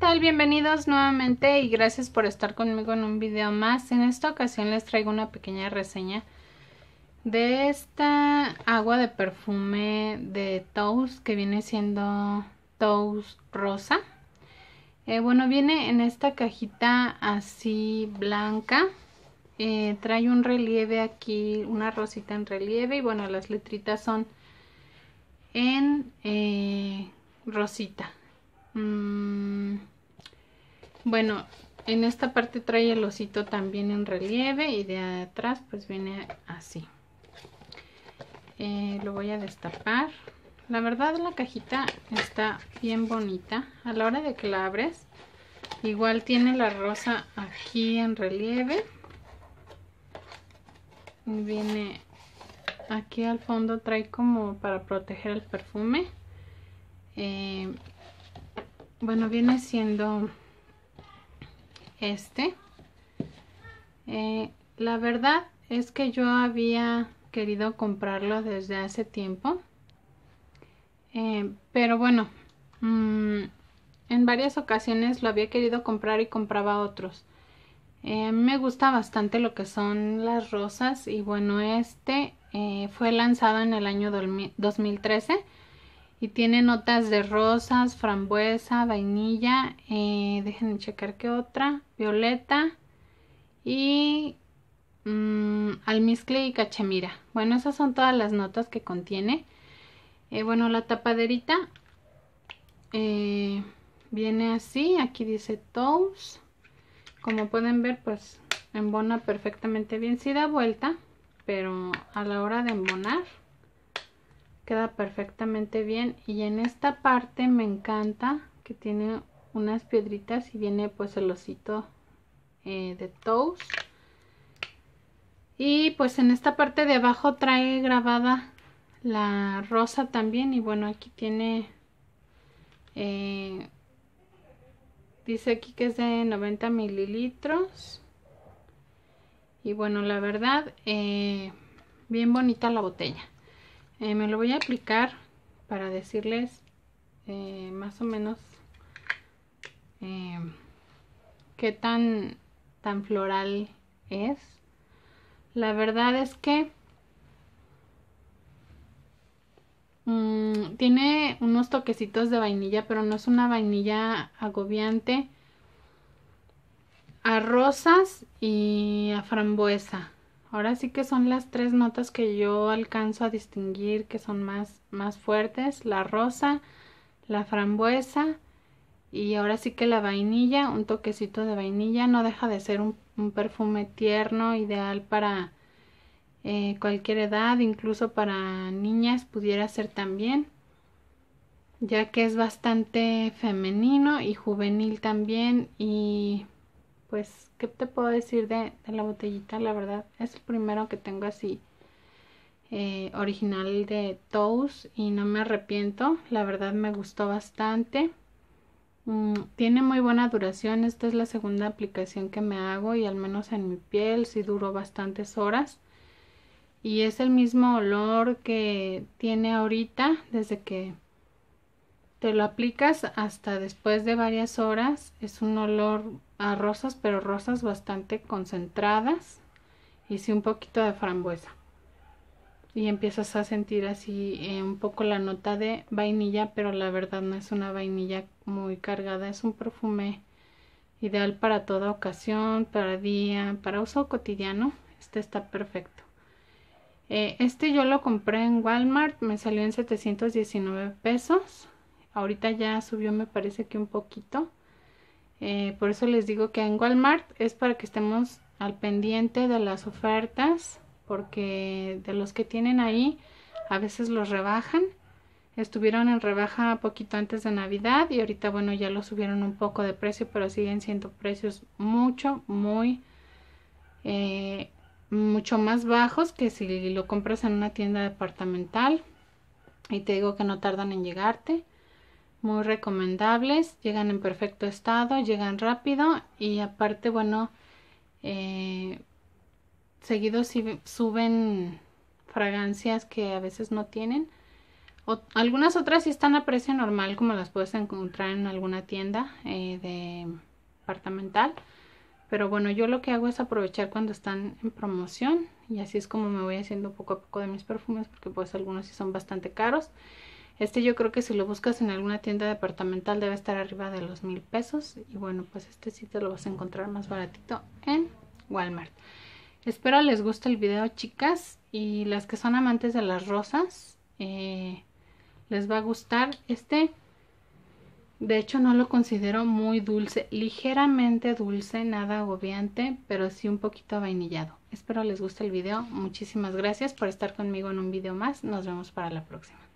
tal? Bienvenidos nuevamente y gracias por estar conmigo en un video más. En esta ocasión les traigo una pequeña reseña de esta agua de perfume de Toast que viene siendo Toast Rosa. Eh, bueno, viene en esta cajita así blanca. Eh, trae un relieve aquí, una rosita en relieve y bueno, las letritas son en eh, rosita Mm, bueno, en esta parte trae el osito también en relieve y de atrás pues viene así. Eh, lo voy a destapar. La verdad la cajita está bien bonita. A la hora de que la abres, igual tiene la rosa aquí en relieve. Viene aquí al fondo, trae como para proteger el perfume. Eh, bueno viene siendo este eh, la verdad es que yo había querido comprarlo desde hace tiempo eh, pero bueno mm, en varias ocasiones lo había querido comprar y compraba otros eh, me gusta bastante lo que son las rosas y bueno este fue lanzado en el año 2013 y tiene notas de rosas, frambuesa, vainilla, eh, déjenme checar qué otra, violeta y mm, almizcle y cachemira. Bueno, esas son todas las notas que contiene. Eh, bueno, la tapaderita eh, viene así, aquí dice toast. Como pueden ver, pues embona perfectamente bien, si da vuelta, pero a la hora de embonar queda perfectamente bien y en esta parte me encanta que tiene unas piedritas y viene pues el osito eh, de Toast y pues en esta parte de abajo trae grabada la rosa también y bueno aquí tiene eh, dice aquí que es de 90 mililitros y bueno la verdad eh, bien bonita la botella eh, me lo voy a aplicar para decirles eh, más o menos eh, qué tan, tan floral es. La verdad es que mm, tiene unos toquecitos de vainilla, pero no es una vainilla agobiante. A rosas y a frambuesa. Ahora sí que son las tres notas que yo alcanzo a distinguir que son más, más fuertes, la rosa, la frambuesa y ahora sí que la vainilla, un toquecito de vainilla, no deja de ser un, perfume tierno, ideal para eh, cualquier edad, incluso para niñas pudiera ser también, ya que es bastante femenino y juvenil también y pues, ¿qué te puedo decir de, la botellita? La verdad, es el primero que tengo así eh, original de Toast y no me arrepiento. La verdad me gustó bastante. Mm, tiene muy buena duración. Esta es la segunda aplicación que me hago y al menos en mi piel sí duró bastantes horas. Y es el mismo olor que tiene ahorita desde que te lo aplicas hasta después de varias horas. Es un olor a rosas, pero rosas bastante concentradas. Y sí un poquito de frambuesa. Y empiezas a sentir así eh, un poco la nota de vainilla, pero la verdad no es una vainilla muy cargada. Es un perfume ideal para toda ocasión, para día, para uso cotidiano. Este está perfecto. Eh, este yo lo compré en Walmart, me salió en 719 pesos. Ahorita ya subió me parece que un poquito. Eh, por eso les digo que en Walmart es para que estemos al pendiente de las ofertas. Porque de los que tienen ahí a veces los rebajan. Estuvieron en rebaja poquito antes de Navidad y ahorita bueno ya lo subieron un poco de precio. Pero siguen siendo precios mucho, muy... Eh, mucho más bajos que si lo compras en una tienda departamental y te digo que no tardan en llegarte muy recomendables, llegan en perfecto estado, llegan rápido y aparte, bueno, eh, seguido seguidos suben fragancias que a veces no tienen. algunas otras sí están a precio normal, como las puedes encontrar en alguna tienda eh, de departamental. Pero bueno, yo lo que hago es aprovechar cuando están en promoción y así es como me voy haciendo poco a poco de mis perfumes porque pues algunos sí son bastante caros. Este yo creo que si lo buscas en alguna tienda departamental debe estar arriba de los mil pesos. Y bueno, pues este sí te lo vas a encontrar más baratito en Walmart. Espero les guste el video chicas y las que son amantes de las rosas eh, les va a gustar este. De hecho no lo considero muy dulce, ligeramente dulce, nada agobiante, pero sí un poquito vainillado. Espero les guste el video, muchísimas gracias por estar conmigo en un video más, nos vemos para la próxima.